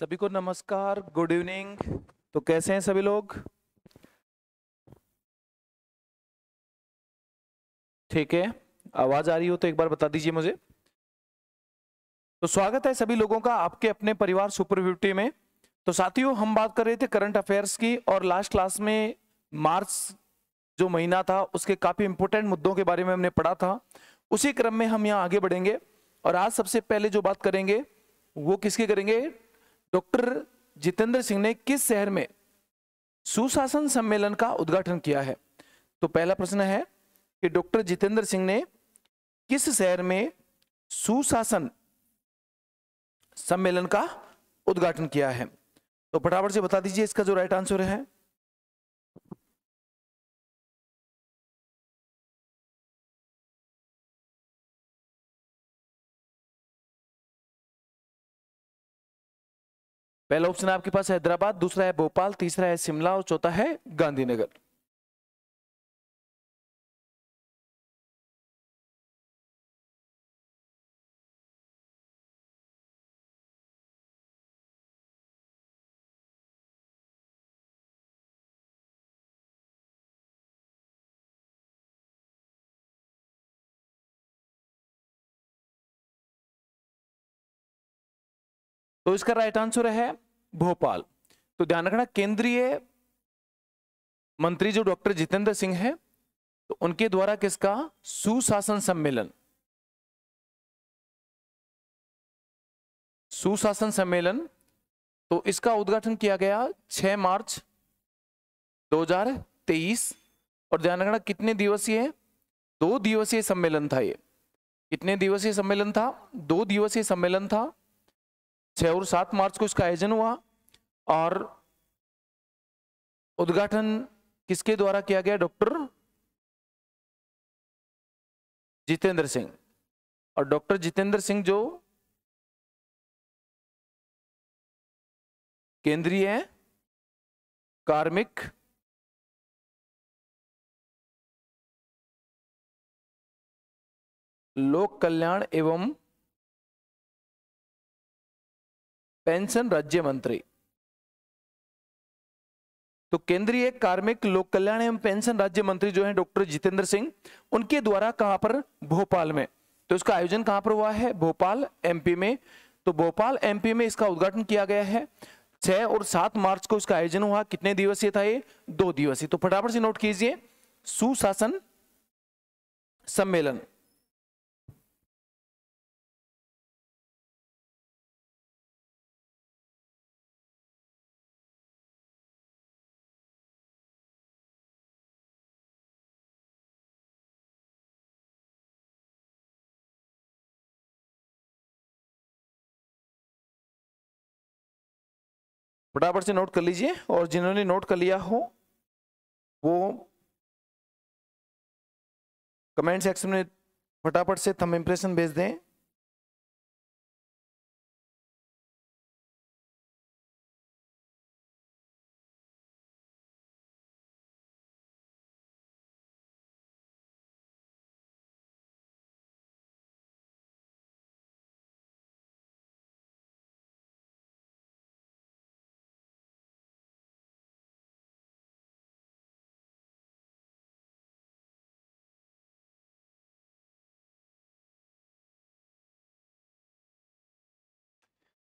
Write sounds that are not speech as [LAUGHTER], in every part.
सभी को नमस्कार गुड इवनिंग तो कैसे हैं सभी लोग ठीक है आवाज आ रही हो तो एक बार बता दीजिए मुझे तो स्वागत है सभी लोगों का आपके अपने परिवार सुपर ब्यूटी में तो साथियों हम बात कर रहे थे करंट अफेयर्स की और लास्ट क्लास में मार्च जो महीना था उसके काफी इंपोर्टेंट मुद्दों के बारे में हमने पढ़ा था उसी क्रम में हम यहाँ आगे बढ़ेंगे और आज सबसे पहले जो बात करेंगे वो किसके करेंगे डॉक्टर जितेंद्र सिंह ने किस शहर में सुशासन सम्मेलन का उद्घाटन किया है तो पहला प्रश्न है कि डॉक्टर जितेंद्र सिंह ने किस शहर में सुशासन सम्मेलन का उद्घाटन किया है तो फटाफट से बता दीजिए इसका जो राइट आंसर है पहला ऑप्शन आपके पास हैदराबाद दूसरा है भोपाल तीसरा है शिमला और चौथा है गांधीनगर तो इसका राइट आंसर है भोपाल तो ध्यान रखना केंद्रीय मंत्री जो डॉक्टर जितेंद्र सिंह है तो उनके द्वारा किसका सुशासन सम्मेलन सुशासन सम्मेलन तो इसका उद्घाटन किया गया 6 मार्च 2023 और ध्यान रखना कितने दिवसीय दो दिवसीय सम्मेलन था ये कितने दिवसीय सम्मेलन था दो दिवसीय सम्मेलन था छः और सात मार्च को इसका आयोजन हुआ और उद्घाटन किसके द्वारा किया गया डॉक्टर जितेंद्र सिंह और डॉक्टर जितेंद्र सिंह जो केंद्रीय कार्मिक लोक कल्याण एवं पेंशन राज्य मंत्री तो केंद्रीय कार्मिक लोक कल्याण एवं पेंशन राज्य मंत्री जो है डॉक्टर जितेंद्र सिंह उनके द्वारा कहां पर भोपाल में तो इसका आयोजन कहां पर हुआ है भोपाल एमपी में तो भोपाल एमपी में इसका उद्घाटन किया गया है छह और सात मार्च को इसका आयोजन हुआ कितने दिवसीय था ये दो दिवसीय तो फटाफट से नोट कीजिए सुशासन सम्मेलन फटाफट से नोट कर लीजिए और जिन्होंने नोट कर लिया हो वो कमेंट सेक्शन में फटाफट से थम इम्प्रेशन भेज दें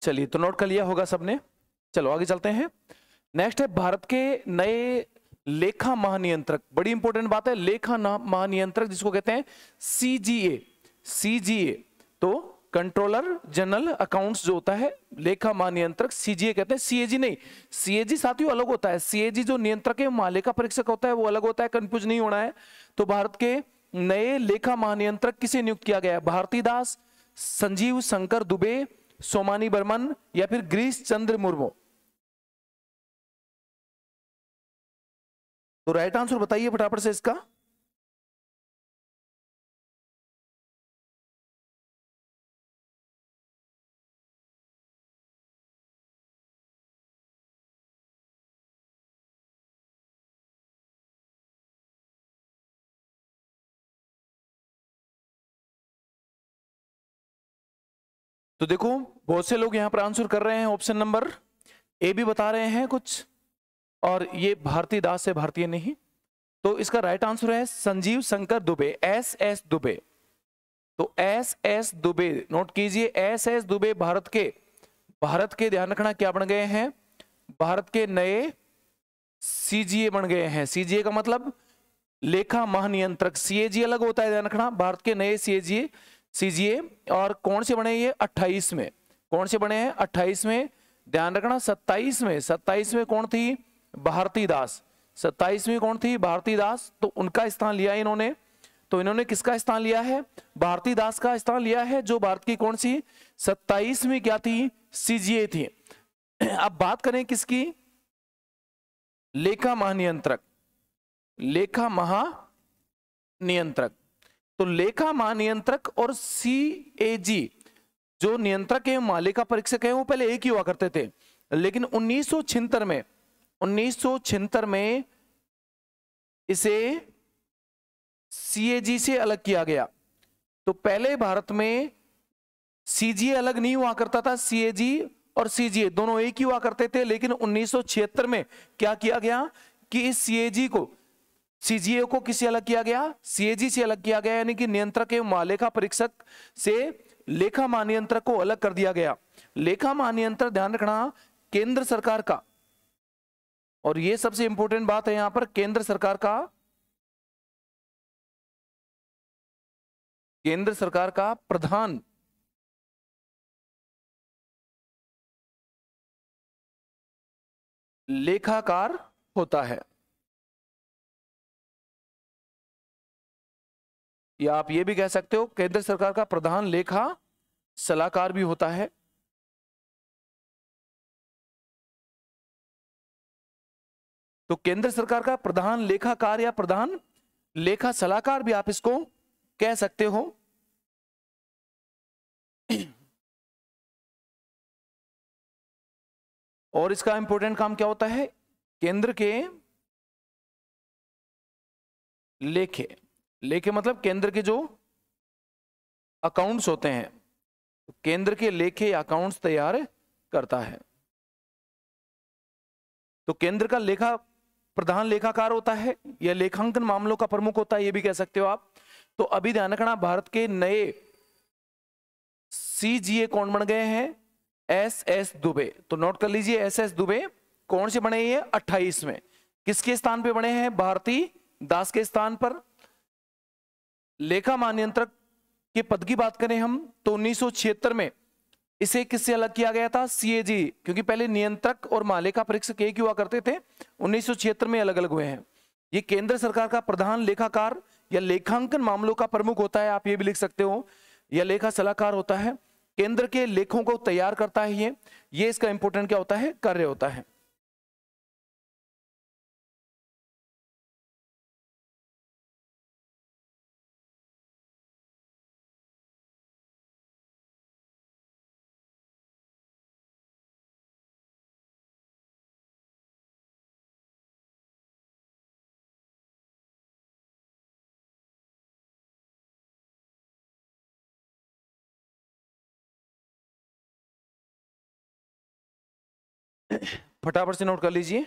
चलिए तो नोट कर लिया होगा सबने चलो आगे चलते हैं नेक्स्ट है भारत के नए लेखा महानियंत्रक बड़ी इंपॉर्टेंट बात है लेखा महानियंत्रक जिसको कहते हैं सीजीए सीजीए तो कंट्रोलर जनरल अकाउंट्स जो होता है लेखा महानियंत्रक सीजीए कहते हैं सीएजी नहीं सीएजी साथियों अलग होता है सीएजी जो नियंत्रक है महालेखा परीक्षक होता है वो अलग होता है कंफ्यूज नहीं होना है तो भारत के नए लेखा महानियंत्रक किसे नियुक्त किया गया भारती दास संजीव शंकर दुबे सोमानी बर्मन या फिर ग्रीश चंद्र मुर्मू तो राइट आंसर बताइए फटाफट से इसका तो देखो बहुत से लोग यहाँ पर आंसर कर रहे हैं ऑप्शन नंबर ए भी बता रहे हैं कुछ और ये भारतीय दास है भारतीय नहीं तो इसका राइट आंसर है संजीव शंकर दुबे एस एस दुबे तो एस एस दुबे नोट कीजिए एस एस दुबे भारत के भारत के ध्यान रखना क्या बन गए हैं भारत के नए सीजीए बन गए हैं सीजीए का मतलब लेखा महानियंत्रक सीएजी अलग होता है ध्यान रखना भारत के नए सीएजीए सीजीए और कौन से बने ये 28 में कौन से बने हैं 28 में ध्यान रखना 27 में 27 में कौन थी भारती दास 27 में कौन थी भारती दास तो उनका स्थान लिया इन्होंने तो इन्होंने किसका स्थान लिया है भारती दास का स्थान लिया है जो भारत की कौन सी सत्ताईसवीं में क्या थी सीजीए थी अब बात करें किसकी लेखा महानियंत्रक लेखा महानियंत्रक तो लेखा महानियंत्रक और सी ए जी जो नियंत्रक एवं महालेखा परीक्षक है वो पहले एक ही हुआ करते थे लेकिन उन्नीस में उन्नीस में इसे सीएजी से अलग किया गया तो पहले भारत में सीजीए अलग नहीं हुआ करता था सीएजी और सीजीए दोनों एक ही हुआ करते थे लेकिन छिहत्तर में क्या किया गया कि इस सीएजी को सीजीए को किससे अलग किया गया सीएजी से अलग किया गया यानी कि नियंत्रक एवं महालेखा परीक्षक से लेखा महानियंत्रक को अलग कर दिया गया लेखा महानियंत्रक ध्यान रखना केंद्र सरकार का और यह सबसे इंपॉर्टेंट बात है यहां पर केंद्र सरकार का केंद्र सरकार का प्रधान लेखाकार होता है या आप ये भी कह सकते हो केंद्र सरकार का प्रधान लेखा सलाहकार भी होता है तो केंद्र सरकार का प्रधान लेखाकार या प्रधान लेखा सलाहकार भी आप इसको कह सकते हो और इसका इंपोर्टेंट काम क्या होता है केंद्र के लेखे लेके मतलब केंद्र के जो अकाउंट्स होते हैं केंद्र के लेखे अकाउंट्स तैयार करता है तो केंद्र का लेखा प्रधान लेखाकार होता है या लेखांकन मामलों का प्रमुख होता है ये भी कह सकते हो आप तो अभी ध्यान रखना भारत के नए सी कौन बन गए हैं एस एस दुबे तो नोट कर लीजिए एस एस दुबे कौन से बने ये 28 में किसके स्थान पे बने हैं भारती दास के स्थान पर लेखा महानियंत्रक के पद की बात करें हम तो उन्नीस में इसे किससे अलग किया गया था सीएजी क्योंकि पहले नियंत्रक और महालेखा परीक्षक एक हुआ करते थे उन्नीस में अलग अलग हुए हैं ये केंद्र सरकार का प्रधान लेखाकार या लेखांकन मामलों का प्रमुख होता है आप ये भी लिख सकते हो या लेखा सलाहकार होता है केंद्र के लेखों को तैयार करता है ये ये इसका इंपोर्टेंट क्या होता है कार्य होता है फटाफट से नोट कर लीजिए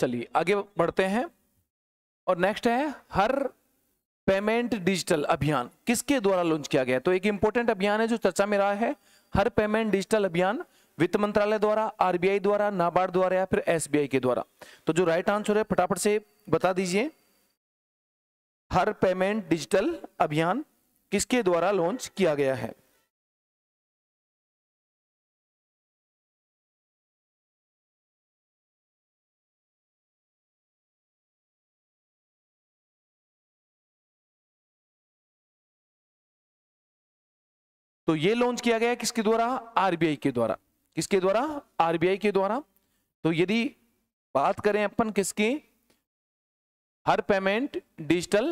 चलिए आगे बढ़ते हैं और नेक्स्ट है हर पेमेंट डिजिटल अभियान किसके द्वारा लॉन्च किया गया तो एक इंपॉर्टेंट अभियान है जो चर्चा में रहा है हर पेमेंट डिजिटल अभियान वित्त मंत्रालय द्वारा आरबीआई द्वारा नाबार्ड द्वारा या फिर एसबीआई के द्वारा तो जो राइट आंसर है फटाफट से बता दीजिए हर पेमेंट डिजिटल अभियान किसके द्वारा लॉन्च किया गया है तो ये लॉन्च किया गया किसके द्वारा आरबीआई के द्वारा किसके द्वारा आरबीआई के द्वारा तो यदि बात करें अपन किसकी हर पेमेंट डिजिटल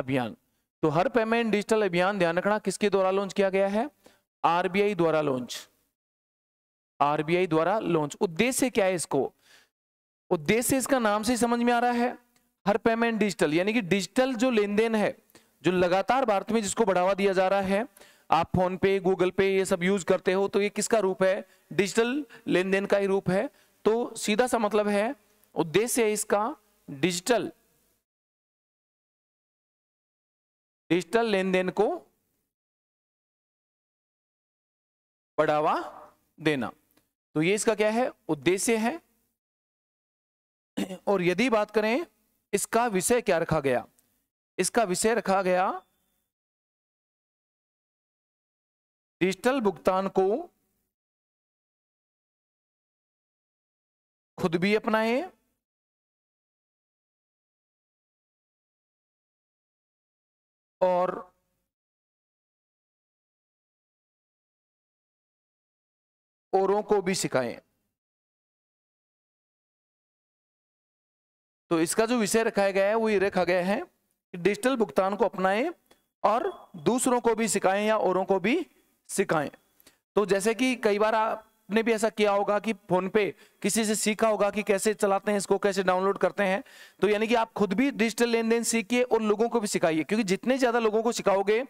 अभियान तो हर पेमेंट डिजिटल अभियान ध्यान रखना किसके द्वारा लॉन्च किया गया है आरबीआई द्वारा लॉन्च आरबीआई द्वारा लॉन्च उद्देश्य क्या है इसको उद्देश्य इसका नाम से समझ में आ रहा है हर पेमेंट डिजिटल यानी कि डिजिटल जो लेन है जो लगातार भारत में जिसको बढ़ावा दिया जा रहा है आप फोन पे गूगल पे ये सब यूज करते हो तो ये किसका रूप है डिजिटल लेन देन का ही रूप है तो सीधा सा मतलब है उद्देश्य है इसका डिजिटल डिजिटल लेन देन को बढ़ावा देना तो ये इसका क्या है उद्देश्य है और यदि बात करें इसका विषय क्या रखा गया इसका विषय रखा गया डिजिटल भुगतान को खुद भी अपनाएं और औरों को भी सिखाएं तो इसका जो विषय रखा गया है वो ये रखा गया है कि डिजिटल भुगतान को अपनाएं और दूसरों को भी सिखाएं या औरों को भी सिखाएं तो जैसे कि कई बार आपने भी ऐसा किया होगा कि फोन पे किसी से सीखा होगा कि कैसे चलाते हैं इसको कैसे डाउनलोड करते हैं तो यानी कि आप खुद भी डिजिटल लेन देन सीखिए और लोगों को भी सिखाइए क्योंकि जितने ज्यादा लोगों को सिखाओगे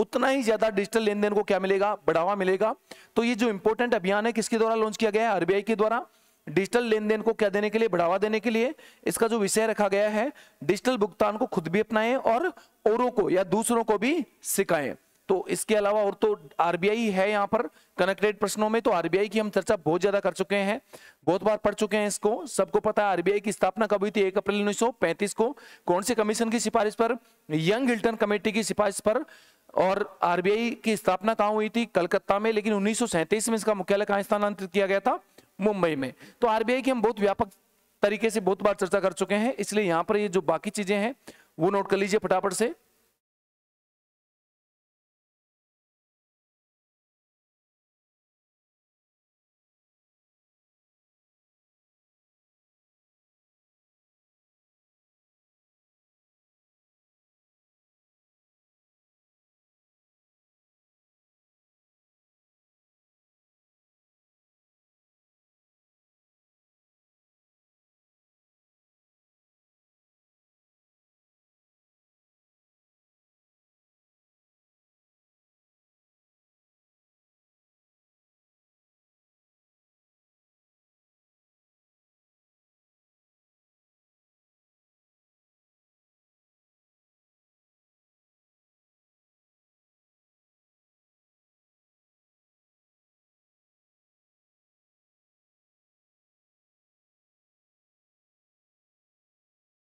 उतना ही ज्यादा डिजिटल लेन देन को क्या मिलेगा बढ़ावा मिलेगा तो ये जो इंपोर्टेंट अभियान है किसके द्वारा लॉन्च किया गया है आरबीआई के द्वारा डिजिटल लेन देन को क्या देने के लिए बढ़ावा देने के लिए इसका जो विषय रखा गया है डिजिटल भुगतान को खुद भी अपनाएं और औरों को या दूसरों को भी सिखाएं तो इसके अलावा और तो आरबीआई है यहाँ पर कनेक्टेड प्रश्नों में तो आरबीआई की हम चर्चा बहुत ज्यादा कर चुके हैं बहुत बार पढ़ चुके हैं इसको सबको पता है आरबीआई की स्थापना कब हुई थी एक अप्रैल 1935 को कौन से कमीशन की सिफारिश पर यंग हिल्टन कमेटी की सिफारिश पर और आरबीआई की स्थापना कहाँ हुई थी कलकत्ता में लेकिन उन्नीस में इसका मुख्यालय कहाँ स्थानांतरित किया गया था मुंबई में तो आरबीआई की हम बहुत व्यापक तरीके से बहुत बार चर्चा कर चुके हैं इसलिए यहाँ पर ये जो बाकी चीजें हैं वो नोट कर लीजिए फटाफट से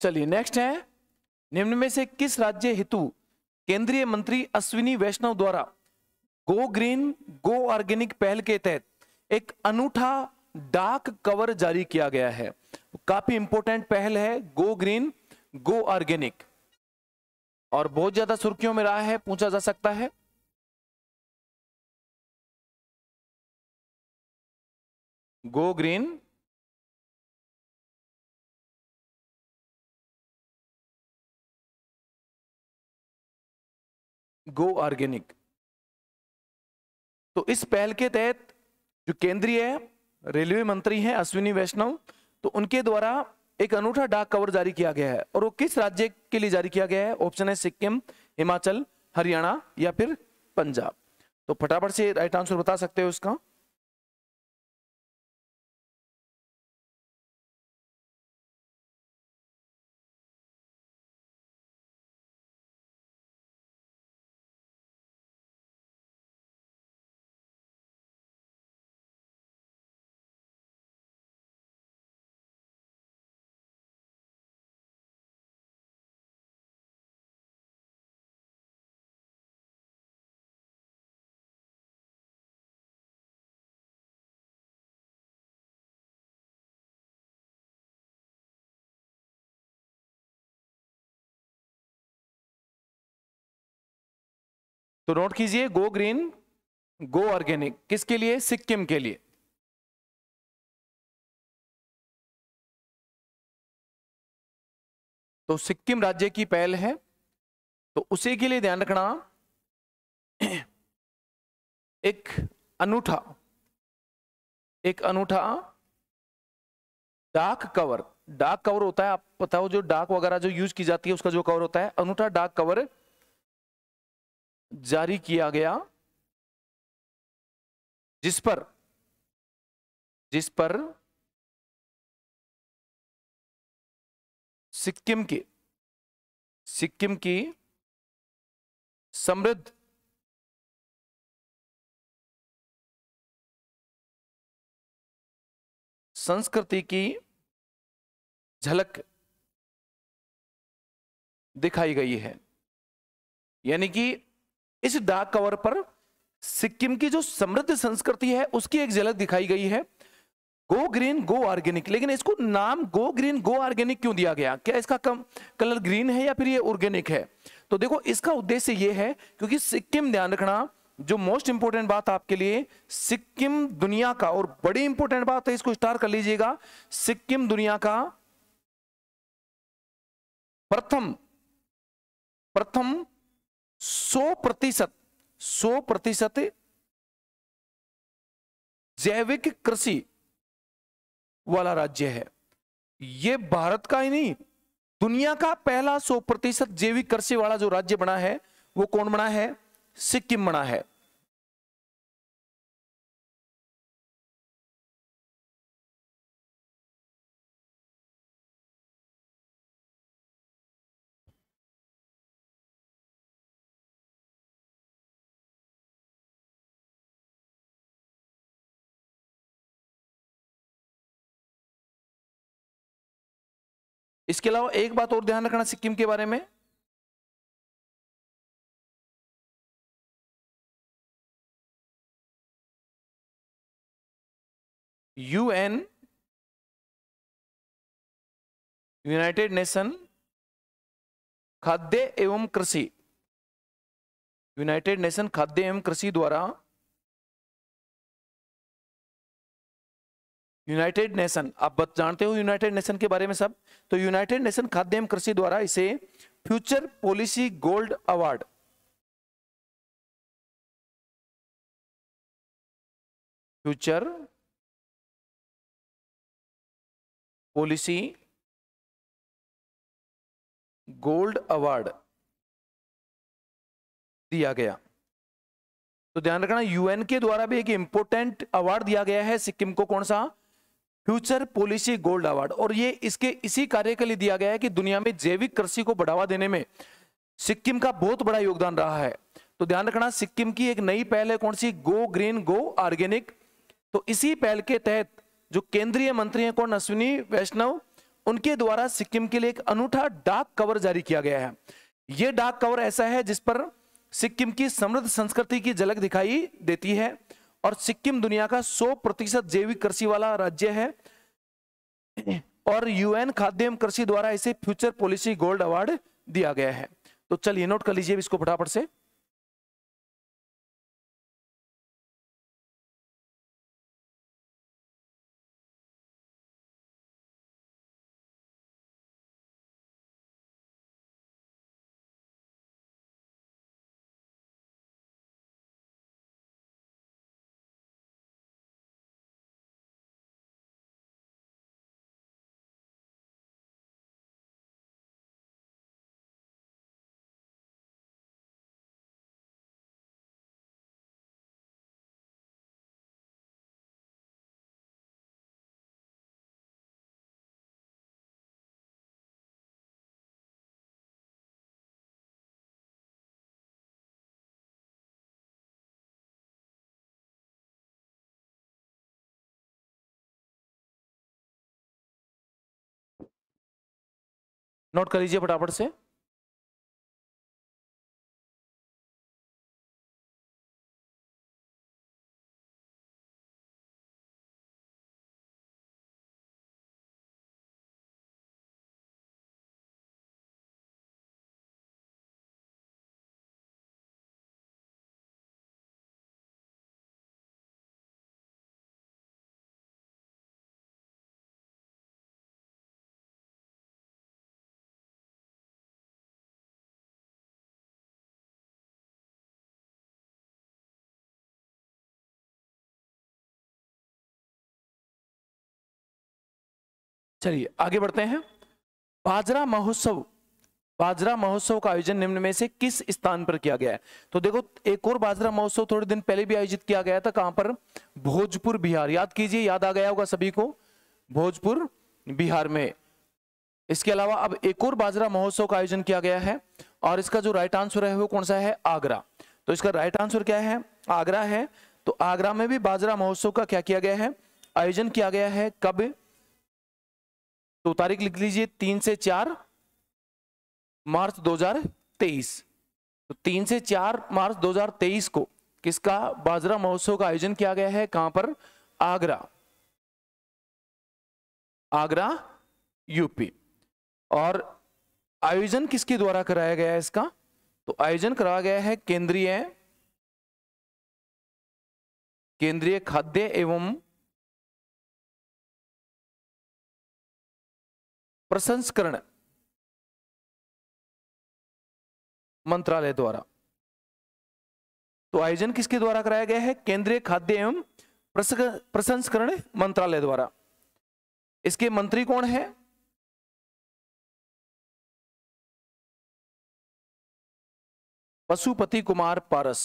चलिए नेक्स्ट है निम्न में से किस राज्य हेतु केंद्रीय मंत्री अश्विनी वैष्णव द्वारा गो ग्रीन गो ऑर्गेनिक पहल के तहत एक अनूठा डाक कवर जारी किया गया है काफी इंपोर्टेंट पहल है गो ग्रीन गो ऑर्गेनिक और बहुत ज्यादा सुर्खियों में रहा है पूछा जा सकता है गो ग्रीन गो ऑर्गेनिक तो इस पहल के तहत जो केंद्रीय रेलवे मंत्री हैं अश्विनी वैष्णव तो उनके द्वारा एक अनूठा डाक कवर जारी किया गया है और वो किस राज्य के लिए जारी किया गया है ऑप्शन है सिक्किम हिमाचल हरियाणा या फिर पंजाब तो फटाफट से राइट आंसर बता सकते हो उसका तो नोट कीजिए गो ग्रीन गो ऑर्गेनिक किसके लिए सिक्किम के लिए तो सिक्किम राज्य की पहल है तो उसी के लिए ध्यान रखना एक अनूठा एक अनूठा डाक कवर डाक कवर होता है आप पता हो जो डाक वगैरह जो यूज की जाती है उसका जो कवर होता है अनूठा डाक कवर जारी किया गया जिस पर जिस पर सिक्किम के सिक्किम की समृद्ध संस्कृति की झलक दिखाई गई है यानी कि इस डाक कवर पर सिक्किम की जो समृद्ध संस्कृति है उसकी एक झलक दिखाई गई है गो ग्रीन गो ऑर्गेनिक लेकिन इसको नाम गो ग्रीन गो ऑर्गेनिक क्यों दिया गया क्या इसका कम कलर ग्रीन है या फिर ये ऑर्गेनिक है तो देखो इसका उद्देश्य ये है क्योंकि सिक्किम ध्यान रखना जो मोस्ट इंपोर्टेंट बात आपके लिए सिक्किम दुनिया का और बड़ी इंपोर्टेंट बात है इसको स्टार कर लीजिएगा सिक्किम दुनिया का प्रथम प्रथम सौ प्रतिशत सौ प्रतिशत जैविक कृषि वाला राज्य है यह भारत का ही नहीं दुनिया का पहला सौ प्रतिशत जैविक कृषि वाला जो राज्य बना है वो कौन बना है सिक्किम बना है इसके अलावा एक बात और ध्यान रखना सिक्किम के बारे में यूएन यूनाइटेड नेशन खाद्य एवं कृषि यूनाइटेड नेशन खाद्य एवं कृषि द्वारा यूनाइटेड नेशन आप जानते हो यूनाइटेड नेशन के बारे में सब तो यूनाइटेड नेशन एवं कृषि द्वारा इसे future policy gold award future policy gold award दिया गया तो ध्यान रखना यूएन के द्वारा भी एक इंपोर्टेंट अवार्ड दिया गया है सिक्किम को कौन सा फ्यूचर पॉलिसी गोल्ड अवार्ड और ये इसके इसी कार्य के लिए दिया गया है कि दुनिया में जैविक कृषि को बढ़ावा देने में सिक्किम का बहुत बड़ा योगदान रहा है तो ध्यान रखना सिक्किम की एक नई पहल है कौन सी गो ग्रीन गो ऑर्गेनिक तो इसी पहल के तहत जो केंद्रीय मंत्री हैं कौन अश्विनी वैष्णव उनके द्वारा सिक्किम के लिए एक अनूठा डाक कवर जारी किया गया है यह डाक कवर ऐसा है जिस पर सिक्किम की समृद्ध संस्कृति की झलक दिखाई देती है और सिक्किम दुनिया का 100 प्रतिशत जैविक कृषि वाला राज्य है और यूएन खाद्य एवं कृषि द्वारा इसे फ्यूचर पॉलिसी गोल्ड अवार्ड दिया गया है तो चलिए नोट कर लीजिए इसको फटाफट से नोट कर लीजिए फटाफट से चलिए आगे बढ़ते हैं बाजरा महोत्सव बाजरा महोत्सव का आयोजन निम्न में से किस स्थान पर किया गया है तो देखो एक और बाजरा महोत्सव थोड़े दिन पहले भी आयोजित किया गया था कहां पर भोजपुर बिहार याद कीजिए याद आ गया होगा सभी को भोजपुर बिहार में इसके अलावा अब एक और बाजरा महोत्सव का आयोजन किया गया है और इसका जो राइट आंसर है वो कौन सा है आगरा तो इसका राइट आंसर क्या है आगरा है तो आगरा में भी बाजरा महोत्सव का क्या किया गया है आयोजन किया गया है कब तो तारीख लिख लीजिए तीन से चार मार्च 2023 तो तीन से चार मार्च 2023 को किसका बाजरा महोत्सव का आयोजन किया गया है कहां पर आगरा आगरा यूपी और आयोजन किसके द्वारा कराया गया है इसका तो आयोजन कराया गया है केंद्रीय केंद्रीय खाद्य एवं प्रसंस्करण मंत्रालय द्वारा तो आयोजन किसके द्वारा कराया गया है केंद्रीय खाद्य एवं प्रसंस्करण मंत्रालय द्वारा इसके मंत्री कौन है पशुपति कुमार पारस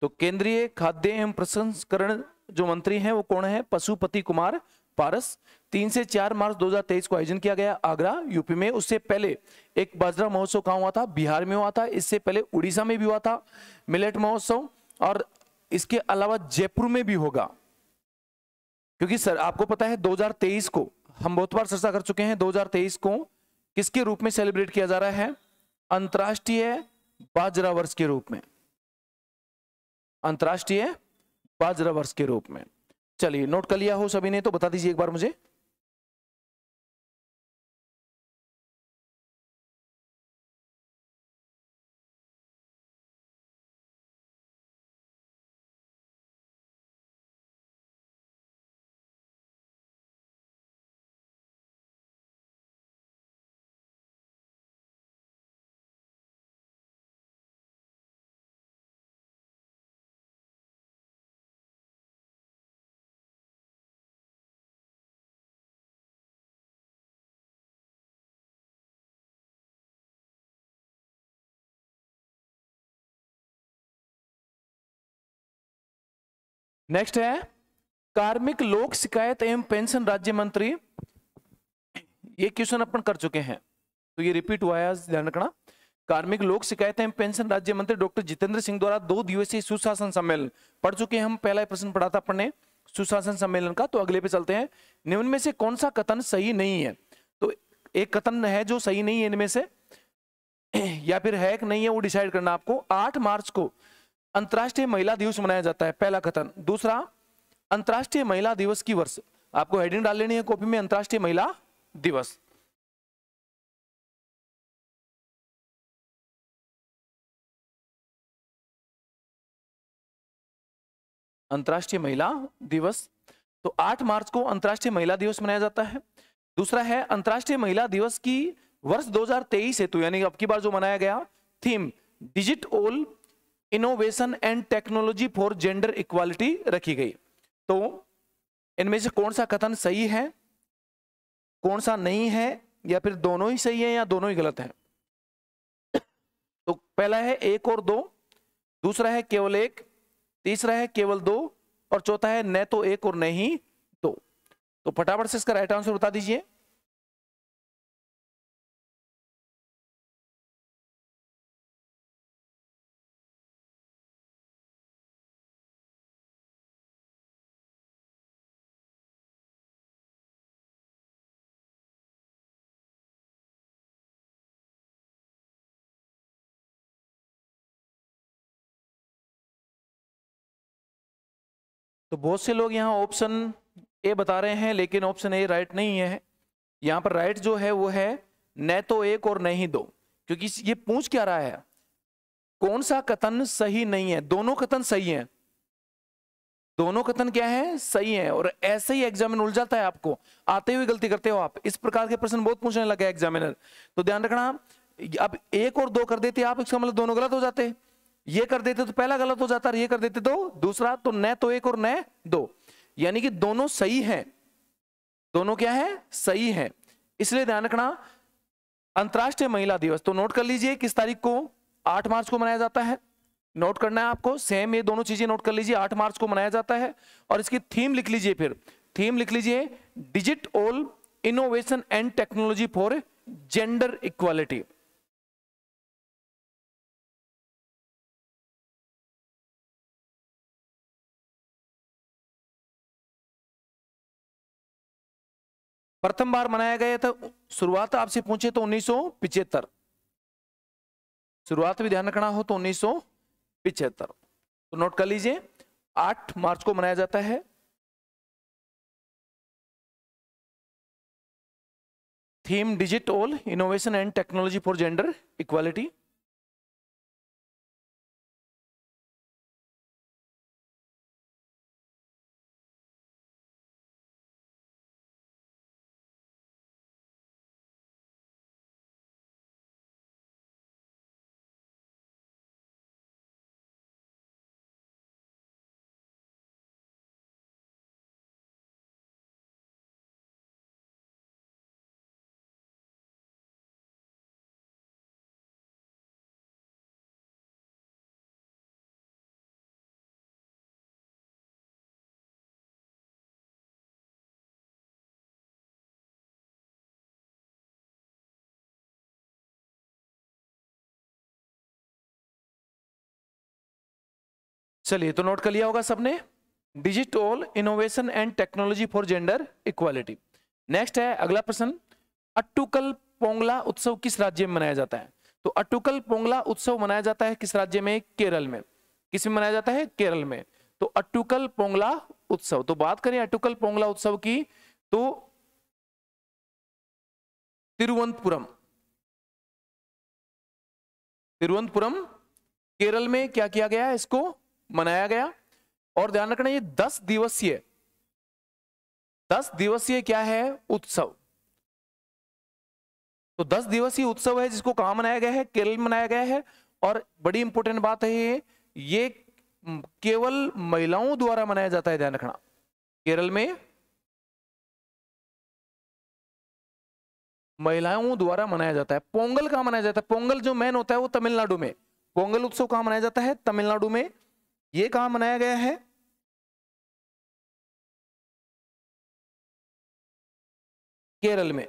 तो केंद्रीय खाद्य एवं प्रसंस्करण जो मंत्री हैं वो कौन है पशुपति कुमार पारस तीन से चार मार्च 2023 को आयोजन किया गया आगरा यूपी में उससे पहले एक बाजरा महोत्सव कहा हुआ था बिहार में हुआ था इससे पहले उड़ीसा में भी हुआ था मिलेट महोत्सव और इसके अलावा जयपुर में भी होगा क्योंकि सर आपको पता है 2023 को हम बहुत बार चर्चा कर चुके हैं 2023 को किसके रूप में सेलिब्रेट किया जा रहा है अंतर्राष्ट्रीय बाजरा वर्ष के रूप में अंतर्राष्ट्रीय बाजरा वर्ष के रूप में चलिए नोट कर लिया हो सभी ने तो बता दीजिए एक बार मुझे नेक्स्ट है कार्मिक लोक शिकायत एवं पेंशन राज्य मंत्री ये क्वेश्चन अपन कर चुके हैं तो ये रिपीट हुआ है ध्यान रखना कार्मिक लोक शिकायत एवं पेंशन राज्य मंत्री डॉक्टर जितेंद्र सिंह द्वारा दो दिवसीय सुशासन सम्मेलन पढ़ चुके हैं हम पहला प्रश्न पढ़ा था अपने सुशासन सम्मेलन का तो अगले पे चलते हैं निम्न में से कौन सा कथन सही नहीं है तो एक कथन है जो सही नहीं है इनमें से या फिर है कि नहीं है वो डिसाइड करना आपको आठ मार्च को अंतर्राष्ट्रीय महिला दिवस मनाया जाता है पहला कथन दूसरा अंतर्राष्ट्रीय महिला दिवस की वर्ष आपको हेडिंग डाल लेनी है कॉपी में अंतर्राष्ट्रीय महिला दिवस अंतर्राष्ट्रीय महिला दिवस तो 8 मार्च को अंतर्राष्ट्रीय महिला दिवस मनाया जाता है दूसरा है अंतर्राष्ट्रीय महिला दिवस की वर्ष 2023 हेतु तो यानी अब की बार जो मनाया गया theme digit all innovation and technology for gender equality रखी गई तो इनमें से कौन सा कथन सही है कौन सा नहीं है या फिर दोनों ही सही है या दोनों ही गलत है तो पहला है एक और दो दूसरा है केवल एक तीसरा है केवल दो और चौथा है न तो एक और नहीं दो तो फटाफट से इसका राइट आंसर बता दीजिए तो बहुत से लोग यहाँ ऑप्शन ए बता रहे हैं लेकिन ऑप्शन ए राइट नहीं है यहाँ पर राइट जो है वो है न तो एक और न ही दो क्योंकि ये पूछ क्या रहा है कौन सा कथन सही नहीं है दोनों कथन सही हैं दोनों कथन क्या है सही है और ऐसे ही एग्जामिनर उलझाता जाता है आपको आते हुए गलती करते हो आप इस प्रकार के प्रश्न बहुत पूछने लगे एग्जामिनर तो ध्यान रखना अब एक और दो कर देते आप इसका मतलब दोनों गलत हो जाते हैं ये कर देते तो पहला गलत हो जाता ये कर देते तो दूसरा तो न तो एक और न दो यानी कि दोनों सही हैं दोनों क्या है सही है इसलिए ध्यान रखना अंतर्राष्ट्रीय महिला दिवस तो नोट कर लीजिए किस तारीख को आठ मार्च को मनाया जाता है नोट करना है आपको सेम ये दोनों चीजें नोट कर लीजिए आठ मार्च को मनाया जाता है और इसकी थीम लिख लीजिए फिर थीम लिख लीजिए digit all innovation and technology for gender equality प्रथम बार मनाया गया था शुरुआत आपसे पूछे तो उन्नीस शुरुआत भी ध्यान रखना हो तो उन्नीस तो नोट कर लीजिए 8 मार्च को मनाया जाता है theme digit all innovation and technology for gender equality चलिए तो नोट कर लिया होगा सबने digital innovation and technology for gender equality next है अगला प्रश्न अट्टुकल पोंगला उत्सव किस राज्य में मनाया जाता है तो अट्टुकल पोंगला उत्सव मनाया जाता है किस राज्य में केरल में किस में मनाया जाता है केरल में तो अट्टुकल पोंगला उत्सव तो बात करें अट्टुकल पोंगला उत्सव की तो तिरुवंतपुरम तिरुवंतपुरम केरल में क्या किया गया इसको मनाया गया और ध्यान रखना ये दस दिवसीय दस दिवसीय क्या है उत्सव तो दस दिवसीय उत्सव है जिसको कहा मनाया गया है केरल में मनाया गया है और बड़ी इंपॉर्टेंट बात है ये केवल महिलाओं द्वारा मनाया जाता है ध्यान रखना केरल में महिलाओं द्वारा मनाया जाता है पोंगल कहा मनाया जाता है पोंगल जो मैन होता है वो तमिलनाडु में पोंगल उत्सव कहा मनाया जाता है तमिलनाडु में ये कहा मनाया गया है केरल में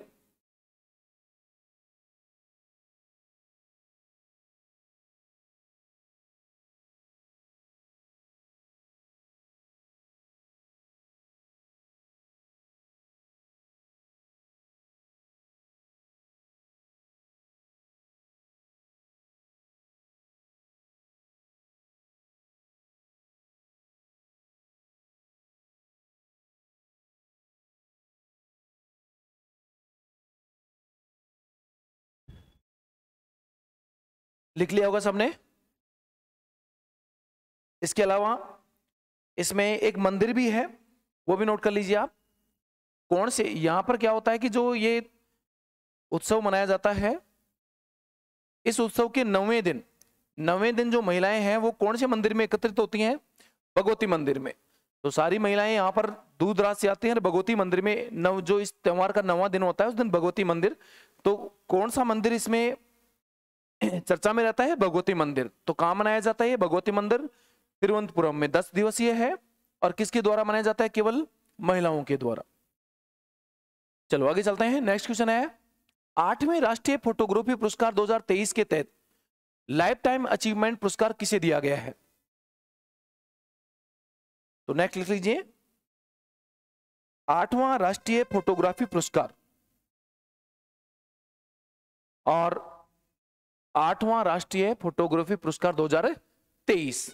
लिख लिया होगा सबने इसके अलावा इसमें एक मंदिर भी है वो भी नोट कर लीजिए आप कौन से यहां पर क्या होता है कि जो ये उत्सव मनाया जाता है इस उत्सव के नवे दिन नवे दिन जो महिलाएं हैं वो कौन से मंदिर में एकत्रित होती हैं भगवती मंदिर में तो सारी महिलाएं यहाँ पर दूर दराज से आती हैं और भगवती मंदिर में नव जो इस त्यौहार का नवा दिन होता है उस दिन भगवती मंदिर तो कौन सा मंदिर इसमें [CLEARS THROAT] चर्चा में रहता है भगवती मंदिर तो कहाँ मनाया जाता है भगवती मंदिर तिरुवंतपुरम में दस दिवसीय है और किसके द्वारा मनाया जाता है केवल महिलाओं के द्वारा चलो आगे चलते हैं नेक्स्ट क्वेश्चन है आठवें राष्ट्रीय फोटोग्राफी पुरस्कार 2023 के तहत लाइफ टाइम अचीवमेंट पुरस्कार किसे दिया गया है तो नेक्स्ट लिख लीजिए आठवां राष्ट्रीय फोटोग्राफी पुरस्कार और आठवां राष्ट्रीय फोटोग्राफी पुरस्कार 2023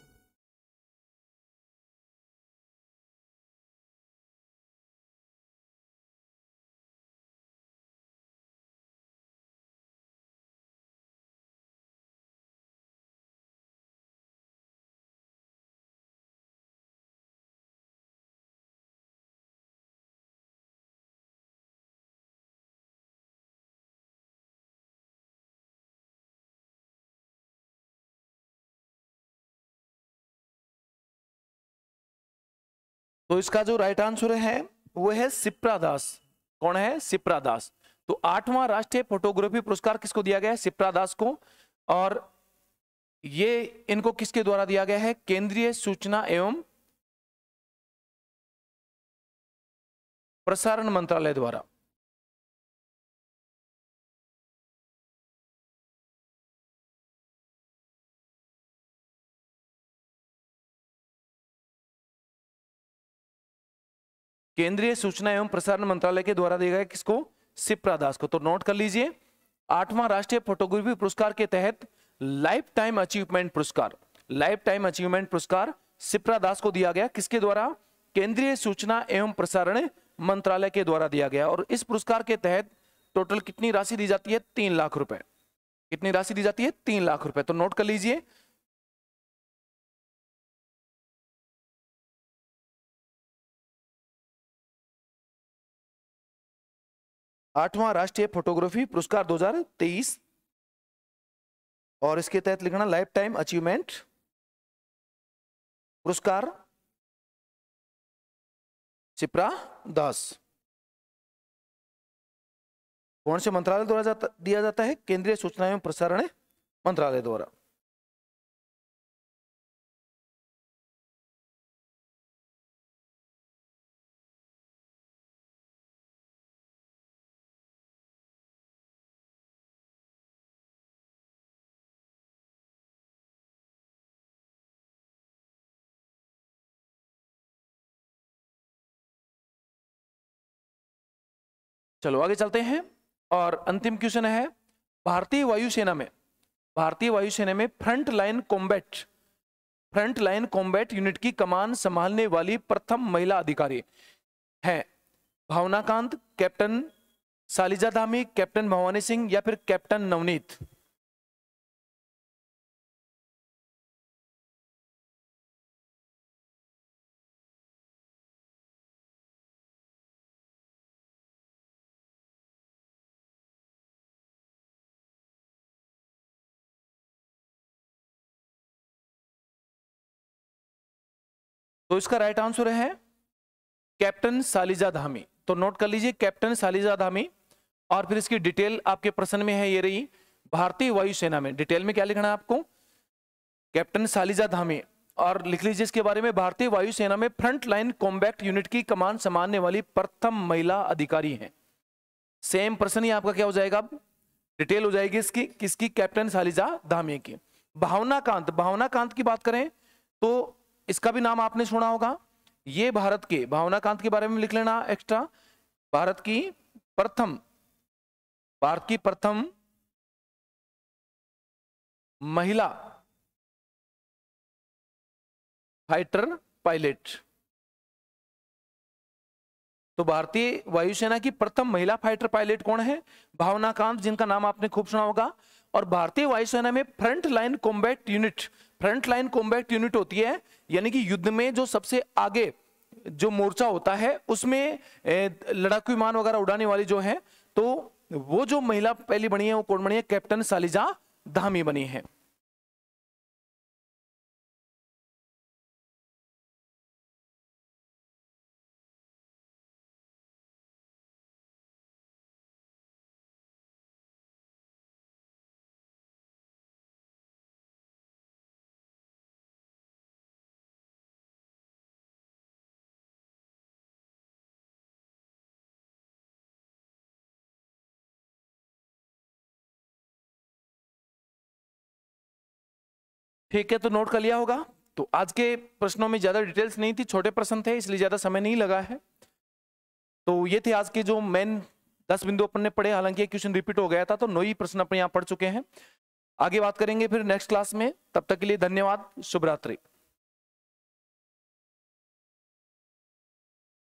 तो इसका जो राइट आंसर है वो है सिप्रा दास कौन है सिप्रा दास तो आठवां राष्ट्रीय फोटोग्राफी पुरस्कार किसको दिया गया है सिप्रा दास को और ये इनको किसके द्वारा दिया गया है केंद्रीय सूचना एवं प्रसारण मंत्रालय द्वारा केंद्रीय सूचना एवं प्रसारण मंत्रालय के द्वारा दिया गया किसको सिप्रा दास को तो नोट कर लीजिए आठवां राष्ट्रीय फोटोग्राफी पुरस्कार के तहत लाइफ टाइम अचीवमेंट पुरस्कार लाइफ टाइम अचीवमेंट पुरस्कार सिप्रा दास को दिया गया किसके द्वारा केंद्रीय सूचना एवं प्रसारण मंत्रालय के द्वारा दिया गया और इस पुरस्कार के तहत टोटल कितनी राशि दी जाती है तीन लाख रुपए कितनी राशि दी जाती है तीन लाख रुपए तो नोट कर लीजिए आठवां राष्ट्रीय फोटोग्राफी पुरस्कार 2023 और इसके तहत लिखना लाइफ टाइम अचीवमेंट पुरस्कार चिप्रा दास कौन से मंत्रालय द्वारा जाता, दिया जाता है केंद्रीय सूचना एवं प्रसारण मंत्रालय द्वारा चलो आगे चलते हैं और अंतिम क्वेश्चन है भारतीय वायुसेना में भारतीय वायुसेना में front line combat front line combat unit की कमान संभालने वाली प्रथम महिला अधिकारी हैं भावनाकांत कैप्टन सालिजा धामी कैप्टन भवानी सिंह या फिर कैप्टन नवनीत तो इसका राइट आंसर है कैप्टन सालिजा धामी तो नोट कर लीजिए कैप्टन सालिजा धामी और फिर इसकी डिटेल आपके प्रश्न में है ये रही भारतीय वायुसेना में डिटेल में क्या लिखना है आपको कैप्टन सालिजा धामी और लिख लीजिए इसके बारे में भारतीय वायुसेना में फ्रंट लाइन कॉम्बैक्ट यूनिट की कमान संभालने वाली प्रथम महिला अधिकारी हैं सेम प्रश्न ही आपका क्या हो जाएगा अब डिटेल हो जाएगी इसकी किसकी कैप्टन सालिजा धामी की भावना कांत भावना कांत की बात करें तो इसका भी नाम आपने सुना होगा ये भारत के भावना कांत के बारे में लिख लेना एक्स्ट्रा भारत की प्रथम भारत की प्रथम महिला फाइटर पायलट तो भारतीय वायुसेना की प्रथम महिला फाइटर पायलट कौन है भावना कांत जिनका नाम आपने खूब सुना होगा और भारतीय वायुसेना में front line combat unit front line combat unit होती है यानी कि युद्ध में जो सबसे आगे जो मोर्चा होता है उसमें लड़ाकू विमान वगैरह उड़ाने वाली जो है तो वो जो महिला पहली बनी है वो कौन बनी है कैप्टन सालिजा धामी बनी है ठीक है तो नोट कर लिया होगा तो आज के प्रश्नों में ज़्यादा डिटेल्स नहीं थी छोटे प्रश्न थे इसलिए ज़्यादा समय नहीं लगा है तो ये थे आज के जो मेन दस बिंदु अपन ने पढ़े हालांकि क्वेश्चन रिपीट हो गया था तो नौ ही प्रश्न अपन यहाँ पढ़ चुके हैं आगे बात करेंगे फिर नेक्स्ट क्लास में तब तक के लिए धन्यवाद शुभरात्रि